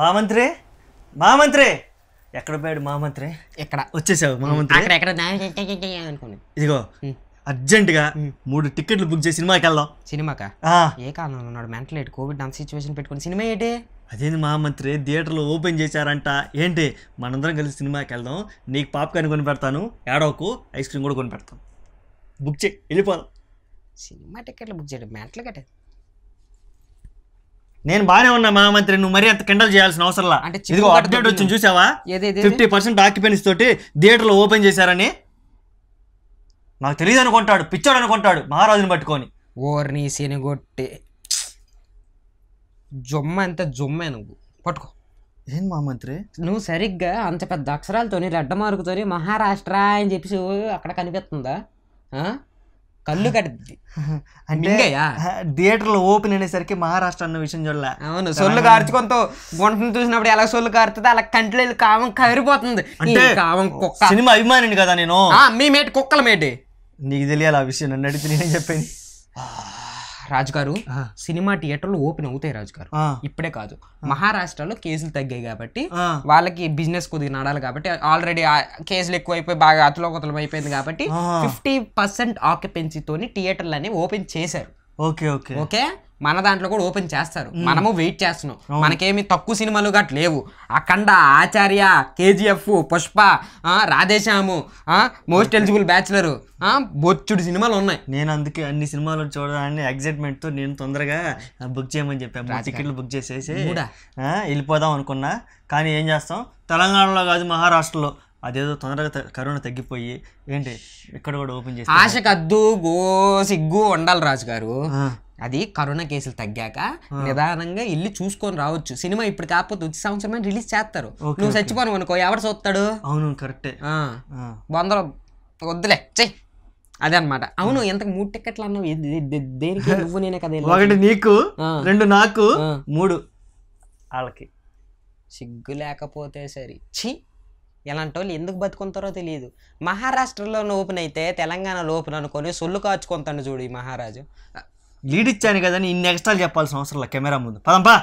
మామంత్రే మామంత్రే ఎక్కడ పోయాడు మామంత్రే ఎక్కడ వచ్చేసావు మామంత్రి అక్కడ ఎక్కడ అనుకోండి ఇదిగో అర్జెంటుగా మూడు టికెట్లు బుక్ చేసి సినిమాకి వెళ్దాం సినిమాకా ఏ కారణం ఉన్నాడు మెంటల్ ఏంటి కోవిడ్ అంత సిచ్యువేషన్ పెట్టుకుని సినిమా ఏంటి అదేంది మామంత్రి థియేటర్లో ఓపెన్ చేశారంట ఏంటి మనందరం కలిసి సినిమాకి వెళ్దాం నీకు పాప్కార్న్ కొని పెడతాను ఏడోకు ఐస్ క్రీమ్ కూడా కొని పెడతాను బుక్ చేయి వెళ్ళిపోదాం సినిమా టికెట్లు బుక్ చేయడం మెంటల్ కట్టేది నేను బానే ఉన్నా మహామంత్రి నువ్వు మరీ అంత కిండల్ చేయాల్సిన అవసరం అంటే ఇదిగో వచ్చింది చూసావా ఫిఫ్టీ పర్సెంట్ ఆక్యుపెన్స్ తోటి థియేటర్లు ఓపెన్ చేశారని నాకు తెలియదు అనుకుంటాడు పిచ్చాడు అనుకుంటాడు మహారాజుని పట్టుకొని ఓర్ని శనిగొట్టి జొమ్మ అంత జొమ్మే నువ్వు పట్టుకో ఏం మహామంత్రి నువ్వు సరిగ్గా అంత పెద్ద అక్షరాలతోని రెడ్డ మార్కుతోని మహారాష్ట్ర అని చెప్పేసి అక్కడ కనిపిస్తుందా కళ్ళు కట్టి అంటే లో ఓపెన్ అనేసరికి మహారాష్ట్ర అన్న విషయం చూడలే అవును సొల్లు కార్చుకొంత గుంటను చూసినప్పుడు ఎలా సొల్లు కారుతుంది అలా కంట్లో కామం కరిపోతుంది అంటే కామం కుక్క సినిమా అభిమానిని కదా నేను మీ మేటి కుక్కల మేటి నీకు తెలియాలి ఆ విషయం నన్ను అడిగితే నేనే చెప్పాను రాజు గారు సినిమా థియేటర్లు ఓపెన్ అవుతాయి రాజు గారు ఇప్పుడే కాదు మహారాష్ట్రలో కేసులు తగ్గాయి కాబట్టి వాళ్ళకి బిజినెస్ కొద్దిగా నడాలి కాబట్టి ఆల్రెడీ కేసులు ఎక్కువైపోయి బాగా అతలోకతలం అయిపోయింది కాబట్టి ఫిఫ్టీ పర్సెంట్ ఆక్యుపెన్సీతో థియేటర్లు అనేవి ఓపెన్ చేశారు ఓకే ఓకే ఓకే మన దాంట్లో కూడా ఓపెన్ చేస్తారు మనము వెయిట్ చేస్తున్నాం మనకేమి తక్కువ సినిమాలు గట్ లేవు అఖండ ఆచార్య KGF Pushpa రాధేశాము most eligible bachelor బొచ్చుడు సినిమాలు ఉన్నాయి నేను అందుకే అన్ని సినిమాలు చూడాలని ఎగ్జైట్మెంట్తో తో నేను తొందరగా బుక్ చేయమని చెప్పాను టికెట్లు బుక్ చేసేసి వెళ్ళిపోదాం అనుకున్నా కానీ ఏం చేస్తాం తెలంగాణలో కాదు మహారాష్ట్రలో అదేదో తొందరగా కరోనా తగ్గిపోయి ఏంటి ఇక్కడ కూడా ఓపెన్ చేసి కద్దు గో సిగ్గు ఉండాలి రాజు గారు అది కరోనా కేసులు తగ్గాక నిదానంగా ఇల్లు చూసుకొని రావచ్చు సినిమా ఇప్పుడు కాకపోతే వచ్చే సంవత్సరమే రిలీజ్ చేస్తారు నువ్వు చచ్చిపోను అనుకో ఎవరు చూస్తాడు అవును కరెక్టే వందల వద్దులే చెయ్యి అదే అనమాట అవును ఎంత మూడు టికెట్లు అన్నావు దేనికి నువ్వు నేనే కదా ఒకటి నీకు రెండు నాకు మూడు వాళ్ళకి సిగ్గు లేకపోతే సరే ఛీ ఎలాంటి వాళ్ళు ఎందుకు బతుకుంటారో తెలియదు మహారాష్ట్రలో ఓపెన్ అయితే తెలంగాణలో ఓపెన్ అనుకొని సొల్లు కాచుకుంటాను చూడు ఈ మహారాజు లీడ్ ఇచ్చాను కదని ఇన్ని ఎక్స్ట్రాలు చెప్పాల్సిన అవసరం లేదు కెమెరా ముందు పదంపా